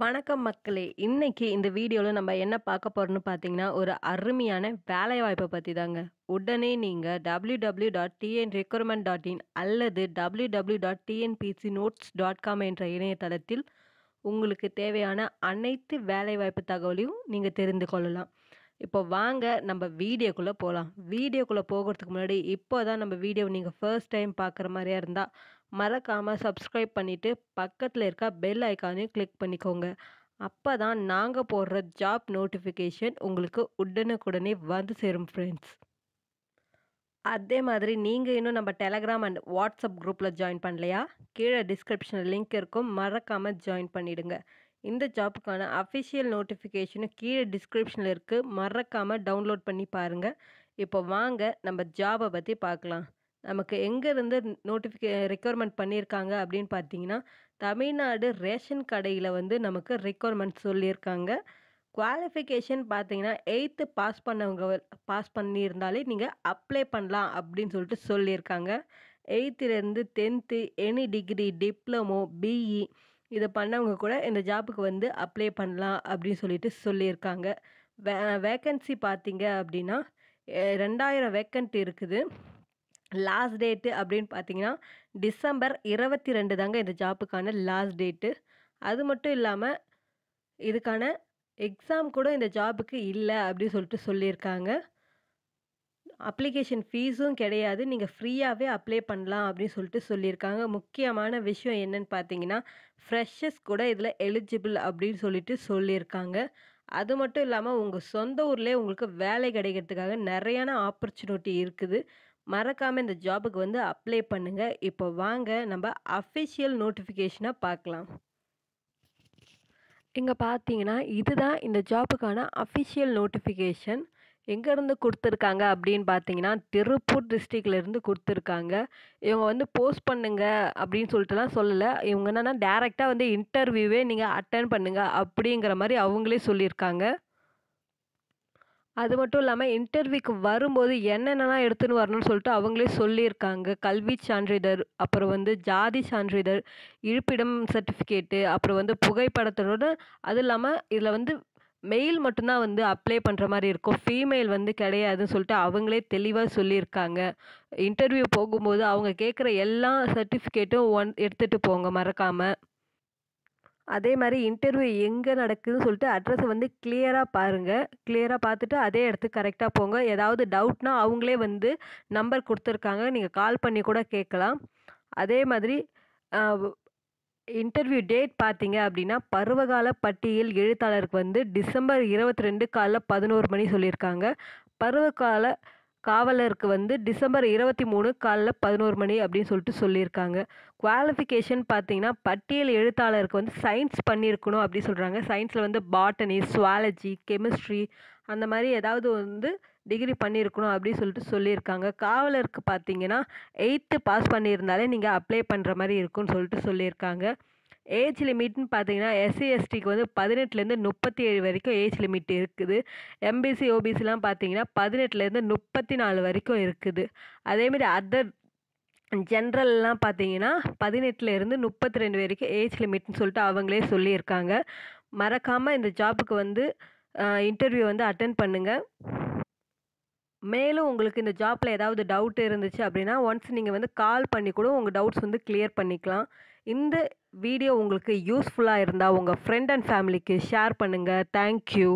வணக்கம் மக்களே இன்னைக்கு இந்த வீடியோவில் நம்ம என்ன பார்க்க போகிறோம்னு பார்த்தீங்கன்னா ஒரு அருமையான வேலைவாய்ப்பை பற்றி தாங்க உடனே நீங்கள் W W dot TN requirement dot in அல்லது W W dot TNPSC notes dot com என்ற இணையதளத்தில் உங்களுக்கு தேவையான அனைத்து வேலைவாய்ப்பு தகவலையும் நீங்கள் தெரிந்து கொள்ளலாம் இப்போ வாங்க நம்ம வீடியோக்குள்ளே போகலாம் வீடியோக்குள்ளே போகிறதுக்கு முன்னாடி இப்போ தான் நம்ம வீடியோவை நீங்கள் ஃபர்ஸ்ட் டைம் பார்க்குற மாதிரியா இருந்தால் மறக்காமல் சப்ஸ்கிரைப் பண்ணிவிட்டு பக்கத்தில் இருக்க பெல் ஐக்கானையும் கிளிக் பண்ணிக்கோங்க அப்போ தான் நாங்கள் போடுற ஜாப் நோட்டிஃபிகேஷன் உங்களுக்கு உடனுக்குடனே வந்து சேரும் ஃப்ரெண்ட்ஸ் அதே மாதிரி நீங்கள் இன்னும் நம்ம டெலகிராம் அண்ட் வாட்ஸ்அப் குரூப்பில் ஜாயின் பண்ணலையா கீழே டிஸ்கிரிப்ஷனில் லிங்க் இருக்கும் மறக்காமல் ஜாயின் பண்ணிவிடுங்க இந்த ஜாப்புக்கான அஃபிஷியல் நோட்டிஃபிகேஷனும் கீழே டிஸ்கிரிப்ஷனில் இருக்குது மறக்காமல் டவுன்லோட் பண்ணி பாருங்கள் இப்போ வாங்க நம்ம ஜாபை பற்றி பார்க்கலாம் நமக்கு எங்கேருந்து நோட்டிஃபிகே ரெக்யர்மெண்ட் பண்ணியிருக்காங்க அப்படின்னு பார்த்தீங்கன்னா தமிழ்நாடு ரேஷன் கடையில் வந்து நமக்கு ரெக்யர்மெண்ட் சொல்லியிருக்காங்க குவாலிஃபிகேஷன் பார்த்தீங்கன்னா எயித்து பாஸ் பண்ணவங்க பாஸ் பண்ணியிருந்தாலே நீங்கள் அப்ளை பண்ணலாம் அப்படின்னு சொல்லிட்டு சொல்லியிருக்காங்க எயித்துலேருந்து tenth any degree diploma BE இதை பண்ணவங்க கூட இந்த ஜாபுக்கு வந்து அப்ளை பண்ணலாம் அப்படின்னு சொல்லிட்டு சொல்லியிருக்காங்க வே வேக்கன்சி பார்த்தீங்க அப்படின்னா ரெண்டாயிரம் வேக்கன்ட் இருக்குது லாஸ்ட் டேட்டு அப்படின்னு பார்த்தீங்கன்னா டிசம்பர் இருபத்தி ரெண்டு தாங்க இந்த ஜாப்புக்கான லாஸ்ட் டேட்டு அது மட்டும் இல்லாமல் இதுக்கான எக்ஸாம் கூட இந்த ஜாபுக்கு இல்லை அப்படின்னு சொல்லிட்டு சொல்லியிருக்காங்க அப்ளிகேஷன் ஃபீஸும் கிடையாது நீங்கள் ஃப்ரீயாகவே அப்ளை பண்ணலாம் அப்படின்னு சொல்லிட்டு சொல்லியிருக்காங்க முக்கியமான விஷயம் என்னன்னு பார்த்தீங்கன்னா ஃப்ரெஷ்ஷஸ் கூட இதில் எலிஜிபிள் அப்படின்னு சொல்லிட்டு சொல்லியிருக்காங்க அது மட்டும் இல்லாமல் உங்கள் சொந்த ஊர்லேயே உங்களுக்கு வேலை கிடைக்கிறதுக்காக நிறையான ஆப்பர்ச்சுனிட்டி இருக்குது மறக்காமல் இந்த ஜாபுக்கு வந்து அப்ளை பண்ணுங்கள் இப்போ வாங்க நம்ம அஃபிஷியல் நோட்டிஃபிகேஷனை பார்க்கலாம் இங்கே பார்த்தீங்கன்னா இதுதான் இந்த ஜாபுக்கான அஃபிஷியல் நோட்டிஃபிகேஷன் எங்கேருந்து கொடுத்துருக்காங்க அப்படின்னு பார்த்தீங்கன்னா திருப்பூர் டிஸ்ட்ரிக்ட்லேருந்து கொடுத்துருக்காங்க இவங்க வந்து போஸ்ட் பண்ணுங்க அப்படின்னு சொல்லிட்டுலாம் சொல்லலை இவங்க என்னென்னா டேரெக்டாக வந்து இன்டர்வியூவே நீங்கள் அட்டன் பண்ணுங்கள் அப்படிங்கிற மாதிரி அவங்களே சொல்லியிருக்காங்க அது மட்டும் இல்லாமல் இன்டர்வியூக்கு வரும்போது என்னென்னலாம் எடுத்துன்னு வரணும்னு சொல்லிட்டு அவங்களே சொல்லியிருக்காங்க கல்வி சான்றிதழ் அப்புறம் வந்து ஜாதி சான்றிதழ் இருப்பிடம் சர்டிஃபிகேட்டு அப்புறம் வந்து புகைப்படத்தோட அதுவும் இல்லாமல் இதில் வந்து மெயில் மட்டும்தான் வந்து அப்ளை பண்ணுற மாதிரி இருக்கும் ஃபீமேல் வந்து கிடையாதுன்னு சொல்லிட்டு அவங்களே தெளிவாக சொல்லியிருக்காங்க இன்டர்வியூ போகும்போது அவங்க கேட்குற எல்லா சர்டிஃபிகேட்டும் ஒன் எடுத்துகிட்டு போங்க மறக்காமல் அதே மாதிரி இன்டர்வியூ எங்கே நடக்குதுன்னு சொல்லிட்டு அட்ரஸை வந்து கிளியராக பாருங்கள் கிளியராக பார்த்துட்டு அதே இடத்துக்கு கரெக்டாக போங்க ஏதாவது டவுட்னா அவங்களே வந்து நம்பர் கொடுத்துருக்காங்க நீங்கள் கால் பண்ணி கூட கேட்கலாம் அதே மாதிரி இன்டர்வியூ டேட் பார்த்தீங்க அப்படின்னா பருவகால பட்டியல் எழுத்தாளருக்கு வந்து டிசம்பர் இருபத்தி ரெண்டு காலைல பதினோரு மணி சொல்லியிருக்காங்க பருவகால காவலருக்கு வந்து டிசம்பர் இருபத்தி மூணு காலைல பதினோரு மணி அப்படின்னு சொல்லிட்டு சொல்லியிருக்காங்க குவாலிஃபிகேஷன் பார்த்தீங்கன்னா பட்டியல் எழுத்தாளருக்கு வந்து சயின்ஸ் பண்ணியிருக்கணும் அப்படின்னு சொல்கிறாங்க சயின்ஸில் வந்து பாட்டனி சுவாலஜி கெமிஸ்ட்ரி அந்த மாதிரி ஏதாவது வந்து டிகிரி பண்ணியிருக்கணும் அப்படின்னு சொல்லிட்டு சொல்லியிருக்காங்க காவலருக்கு பார்த்தீங்கன்னா எயித்து பாஸ் பண்ணியிருந்தாலே நீங்கள் அப்ளை பண்ணுற மாதிரி இருக்குன்னு சொல்லிட்டு சொல்லியிருக்காங்க ஏஜ் லிமிட்னு பார்த்தீங்கன்னா எஸ்சி எஸ்டிக்கு வந்து பதினெட்டுலேருந்து முப்பத்தி ஏழு வரைக்கும் ஏஜ் லிமிட் இருக்குது எம்பிசி ஓபிசிலாம் பார்த்தீங்கன்னா பதினெட்டுலேருந்து முப்பத்தி நாலு வரைக்கும் இருக்குது அதேமாரி அதர் ஜென்ரல்லாம் பார்த்தீங்கன்னா பதினெட்டுலேருந்து முப்பத்தி ரெண்டு வரைக்கும் ஏஜ் லிமிட்னு சொல்லிட்டு அவங்களே சொல்லியிருக்காங்க மறக்காமல் இந்த ஜாபுக்கு வந்து இன்டர்வியூ வந்து அட்டன் பண்ணுங்கள் மேலும் உங்களுக்கு இந்த ஜாப்பில் ஏதாவது டவுட் இருந்துச்சு அப்படின்னா ஒன்ஸ் நீங்கள் வந்து கால் பண்ணி கூட உங்கள் டவுட்ஸ் வந்து கிளியர் பண்ணிக்கலாம் இந்த வீடியோ உங்களுக்கு யூஸ்ஃபுல்லாக இருந்தால் உங்கள் ஃப்ரெண்ட் அண்ட் ஃபேமிலிக்கு ஷேர் பண்ணுங்கள் தேங்க்யூ